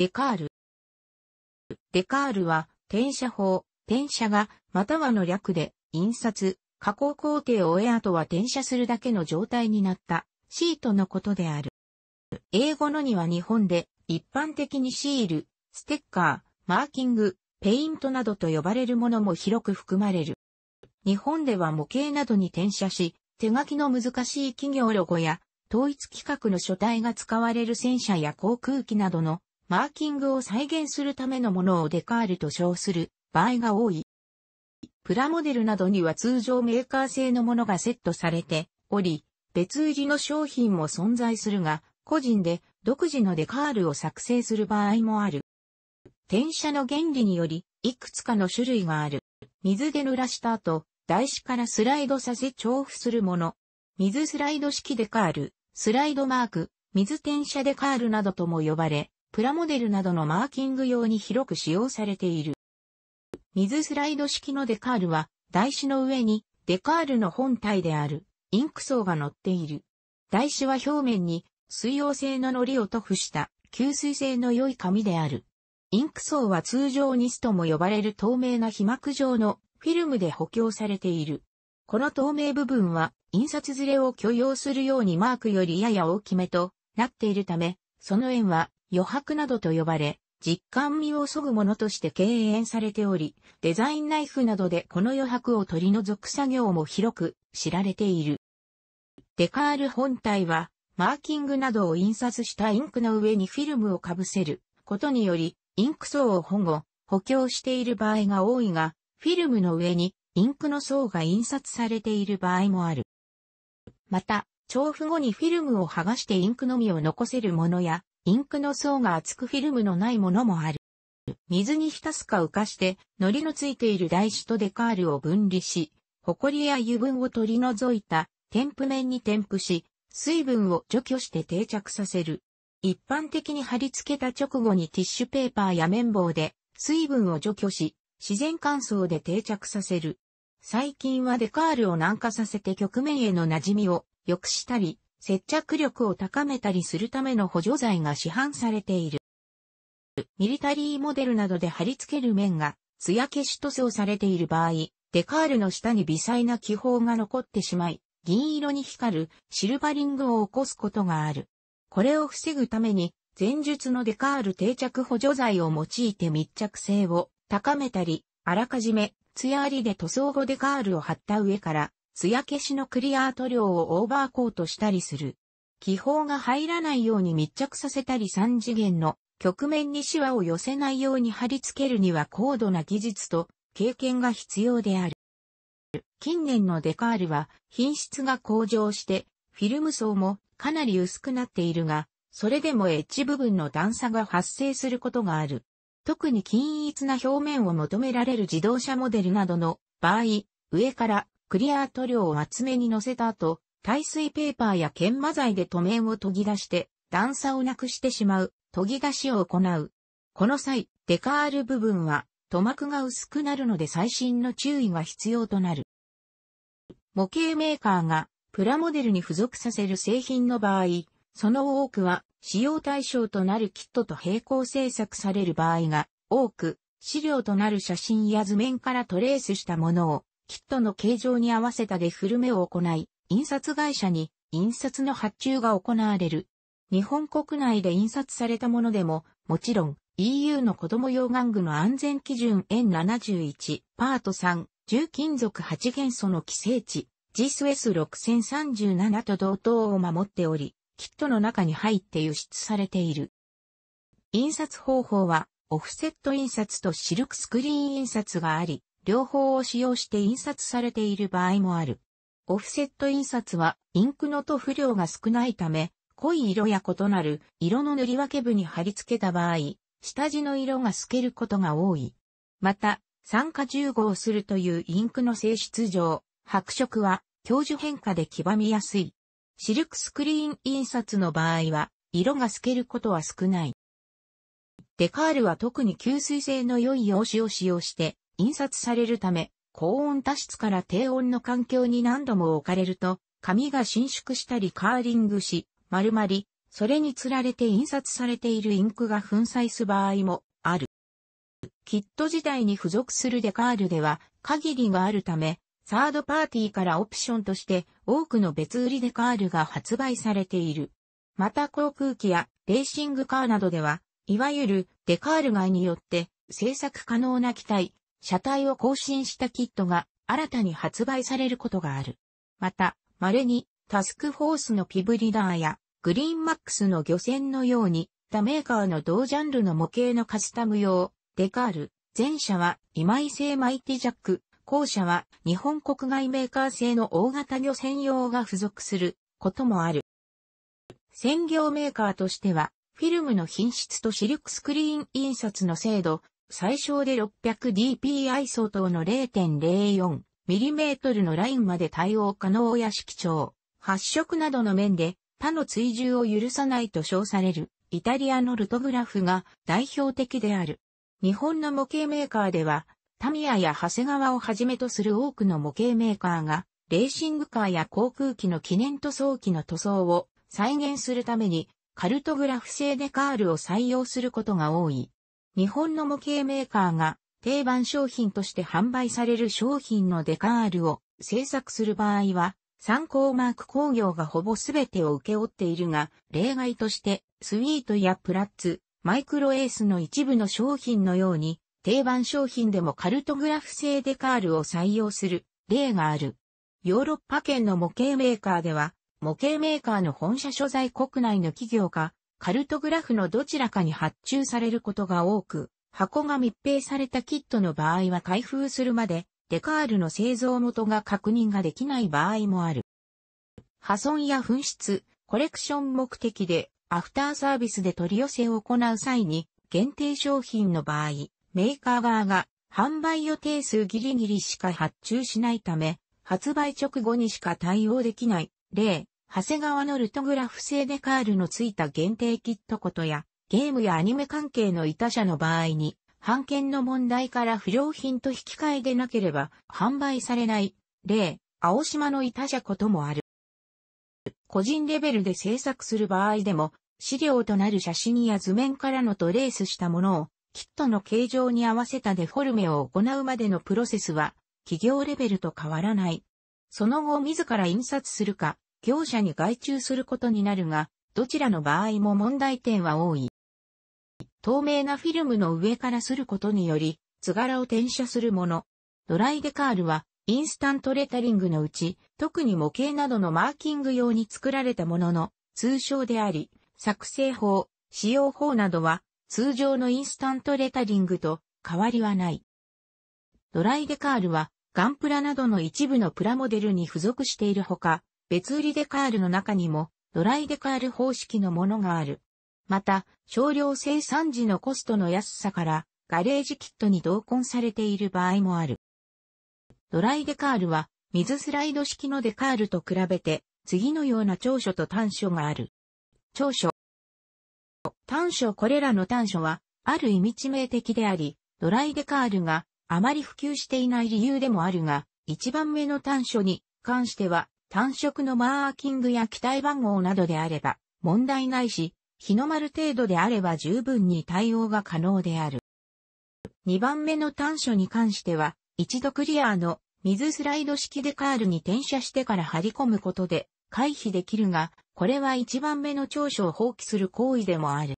デカール。デカールは、転写法、転写が、またはの略で、印刷、加工工程を終え後は転写するだけの状態になったシートのことである。英語のには日本で一般的にシール、ステッカー、マーキング、ペイントなどと呼ばれるものも広く含まれる。日本では模型などに転写し、手書きの難しい企業ロゴや統一規格の書体が使われる戦車や航空機などのマーキングを再現するためのものをデカールと称する場合が多い。プラモデルなどには通常メーカー製のものがセットされており、別売りの商品も存在するが、個人で独自のデカールを作成する場合もある。転写の原理により、いくつかの種類がある。水で濡らした後、台紙からスライドさせ重複するもの。水スライド式デカール、スライドマーク、水転写デカールなどとも呼ばれ、プラモデルなどのマーキング用に広く使用されている。水スライド式のデカールは、台紙の上にデカールの本体であるインク層が乗っている。台紙は表面に水溶性の糊を塗布した吸水性の良い紙である。インク層は通常ニスとも呼ばれる透明な被膜状のフィルムで補強されている。この透明部分は印刷ずれを許容するようにマークよりやや大きめとなっているため、その円は余白などと呼ばれ、実感味を削ぐものとして敬遠されており、デザインナイフなどでこの余白を取り除く作業も広く知られている。デカール本体は、マーキングなどを印刷したインクの上にフィルムをかぶせることにより、インク層を保護、補強している場合が多いが、フィルムの上にインクの層が印刷されている場合もある。また、調布後にフィルムを剥がしてインクのみを残せるものや、インクの層が厚くフィルムのないものもある。水に浸すか浮かして、糊のついている台紙とデカールを分離し、リや油分を取り除いた添付面に添付し、水分を除去して定着させる。一般的に貼り付けた直後にティッシュペーパーや綿棒で水分を除去し、自然乾燥で定着させる。最近はデカールを軟化させて局面への馴染みを良くしたり、接着力を高めたりするための補助材が市販されている。ミリタリーモデルなどで貼り付ける面が、艶消し塗装されている場合、デカールの下に微細な気泡が残ってしまい、銀色に光るシルバリングを起こすことがある。これを防ぐために、前述のデカール定着補助剤を用いて密着性を高めたり、あらかじめ、艶ありで塗装後デカールを貼った上からや消しのクリアート量をオーバーコートしたりする。気泡が入らないように密着させたり3次元の局面にシワを寄せないように貼り付けるには高度な技術と経験が必要である。近年のデカールは品質が向上してフィルム層もかなり薄くなっているが、それでもエッジ部分の段差が発生することがある。特に均一な表面を求められる自動車モデルなどの場合、上からクリア塗料を厚めに乗せた後、耐水ペーパーや研磨剤で塗面を研ぎ出して、段差をなくしてしまう、研ぎ出しを行う。この際、デカール部分は、塗膜が薄くなるので最新の注意が必要となる。模型メーカーがプラモデルに付属させる製品の場合、その多くは使用対象となるキットと並行制作される場合が多く、資料となる写真や図面からトレースしたものをキットの形状に合わせたデフルメを行い、印刷会社に印刷の発注が行われる。日本国内で印刷されたものでも、もちろん EU の子供用玩具の安全基準 N71 パート3、重金属8元素の規制値 GSS6037 と同等を守っており、キットの中に入って輸出されている。印刷方法は、オフセット印刷とシルクスクリーン印刷があり、両方を使用して印刷されている場合もある。オフセット印刷は、インクの塗布量が少ないため、濃い色や異なる色の塗り分け部に貼り付けた場合、下地の色が透けることが多い。また、酸化重合するというインクの性質上、白色は教授変化で黄ばみやすい。シルクスクリーン印刷の場合は、色が透けることは少ない。デカールは特に吸水性の良い用紙を使用して、印刷されるため、高温多湿から低温の環境に何度も置かれると、紙が伸縮したりカーリングし、丸まり、それにつられて印刷されているインクが粉砕す場合もある。キット時代に付属するデカールでは限りがあるため、サードパーティーからオプションとして多くの別売りデカールが発売されている。また航空機やレーシングカーなどでは、いわゆるデカール外によって制作可能な機体、車体を更新したキットが新たに発売されることがある。また、稀にタスクフォースのピブリダーやグリーンマックスの漁船のように他メーカーの同ジャンルの模型のカスタム用、デカール、前者は今井製マイティジャック、後者は日本国外メーカー製の大型漁船用が付属することもある。専業メーカーとしては、フィルムの品質とシルクスクリーン印刷の精度、最小で 600dpi 相当の 0.04mm のラインまで対応可能や色調、発色などの面で他の追従を許さないと称されるイタリアのルトグラフが代表的である。日本の模型メーカーでは、タミヤや長谷川をはじめとする多くの模型メーカーが、レーシングカーや航空機の記念塗装機の塗装を再現するために、カルトグラフ製でカールを採用することが多い。日本の模型メーカーが定番商品として販売される商品のデカールを製作する場合は、参考マーク工業がほぼ全てを受け負っているが、例外としてスイートやプラッツ、マイクロエースの一部の商品のように、定番商品でもカルトグラフ製デカールを採用する例がある。ヨーロッパ圏の模型メーカーでは、模型メーカーの本社所在国内の企業がカルトグラフのどちらかに発注されることが多く、箱が密閉されたキットの場合は開封するまで、デカールの製造元が確認ができない場合もある。破損や紛失、コレクション目的で、アフターサービスで取り寄せを行う際に、限定商品の場合、メーカー側が販売予定数ギリギリしか発注しないため、発売直後にしか対応できない例長谷川のルトグラフ製デカールのついた限定キットことや、ゲームやアニメ関係の板車の場合に、版権の問題から不良品と引き換えでなければ販売されない例、青島の板車こともある。個人レベルで制作する場合でも、資料となる写真や図面からのトレースしたものを、キットの形状に合わせたデフォルメを行うまでのプロセスは、企業レベルと変わらない。その後自ら印刷するか、業者に外注することになるが、どちらの場合も問題点は多い。透明なフィルムの上からすることにより、図柄を転写するもの。ドライデカールは、インスタントレタリングのうち、特に模型などのマーキング用に作られたものの、通称であり、作成法、使用法などは、通常のインスタントレタリングと変わりはない。ドライデカールは、ガンプラなどの一部のプラモデルに付属しているほか、別売りデカールの中にも、ドライデカール方式のものがある。また、少量生産時のコストの安さから、ガレージキットに同梱されている場合もある。ドライデカールは、水スライド式のデカールと比べて、次のような長所と短所がある。長所。短所これらの短所は、ある意味致命的であり、ドライデカールがあまり普及していない理由でもあるが、一番目の短所に関しては、単色のマーキングや機体番号などであれば問題ないし、日の丸程度であれば十分に対応が可能である。2番目の短所に関しては、一度クリアの水スライド式でカールに転写してから張り込むことで回避できるが、これは一番目の長所を放棄する行為でもある。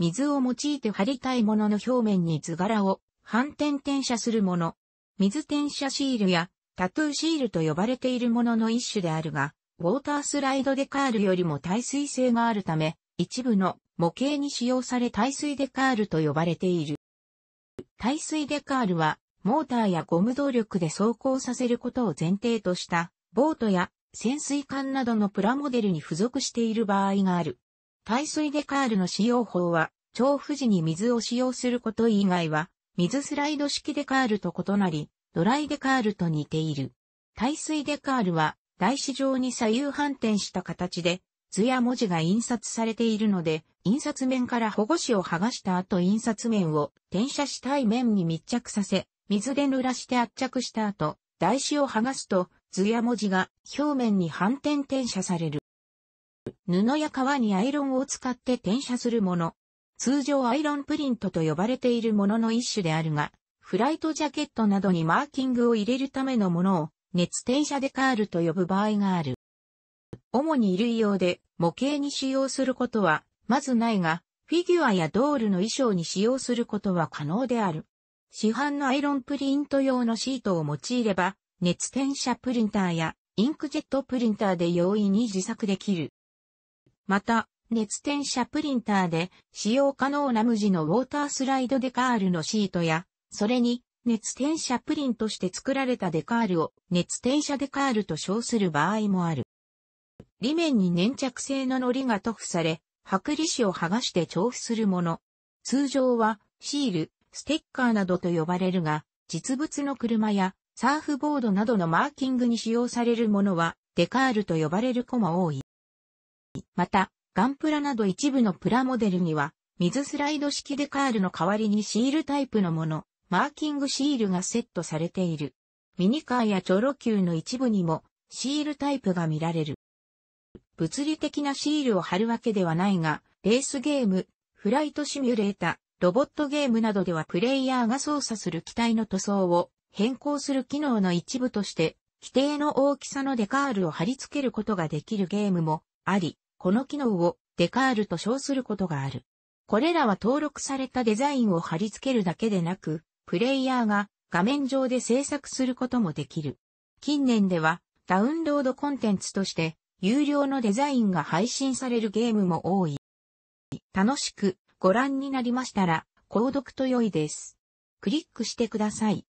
水を用いて貼りたいものの表面に図柄を反転転写するもの、水転写シールやタトゥーシールと呼ばれているものの一種であるが、ウォータースライドデカールよりも耐水性があるため、一部の模型に使用され耐水デカールと呼ばれている。耐水デカールは、モーターやゴム動力で走行させることを前提とした、ボートや潜水艦などのプラモデルに付属している場合がある。耐水デカールの使用法は、調布時に水を使用すること以外は、水スライド式デカールと異なり、ドライデカールと似ている。耐水デカールは、台紙状に左右反転した形で、図や文字が印刷されているので、印刷面から保護紙を剥がした後印刷面を転写したい面に密着させ、水で濡らして圧着した後、台紙を剥がすと図や文字が表面に反転転写される。布や革にアイロンを使って転写するもの。通常アイロンプリントと呼ばれているものの一種であるが、フライトジャケットなどにマーキングを入れるためのものを熱転車デカールと呼ぶ場合がある。主に衣類用で模型に使用することはまずないが、フィギュアやドールの衣装に使用することは可能である。市販のアイロンプリント用のシートを用いれば、熱転写プリンターやインクジェットプリンターで容易に自作できる。また、熱転写プリンターで使用可能な無地のウォータースライドデカールのシートやそれに、熱転写プリンとして作られたデカールを熱転写デカールと称する場合もある。裏面に粘着性の糊が塗布され、剥離紙を剥がして調布するもの。通常はシール、ステッカーなどと呼ばれるが、実物の車やサーフボードなどのマーキングに使用されるものはデカールと呼ばれる子も多い。また、ガンプラなど一部のプラモデルには、水スライド式デカールの代わりにシールタイプのもの、マーキングシールがセットされている。ミニカーやチョロ Q の一部にもシールタイプが見られる。物理的なシールを貼るわけではないが、レースゲーム、フライトシミュレータ、ロボットゲームなどではプレイヤーが操作する機体の塗装を変更する機能の一部として、規定の大きさのデカールを貼り付けることができるゲームもあり、この機能をデカールと称することがある。これらは登録されたデザインを貼り付けるだけでなく、プレイヤーが画面上で制作することもできる。近年ではダウンロードコンテンツとして有料のデザインが配信されるゲームも多い。楽しくご覧になりましたら、購読と良いです。クリックしてください。